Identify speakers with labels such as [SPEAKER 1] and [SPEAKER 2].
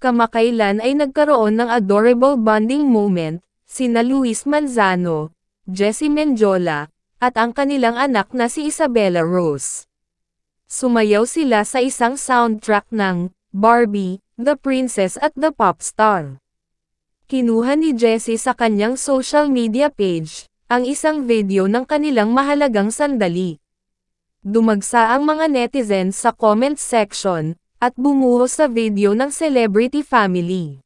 [SPEAKER 1] Kamakailan ay nagkaroon ng adorable bonding moment, sina Luis Manzano, Jesse Menjola, at ang kanilang anak na si Isabella Rose. Sumayaw sila sa isang soundtrack ng Barbie, The Princess at the Popstar. Kinuha ni Jesse sa kanyang social media page, ang isang video ng kanilang mahalagang sandali. Dumagsa ang mga netizens sa comment section, at bumuhos sa video ng celebrity family.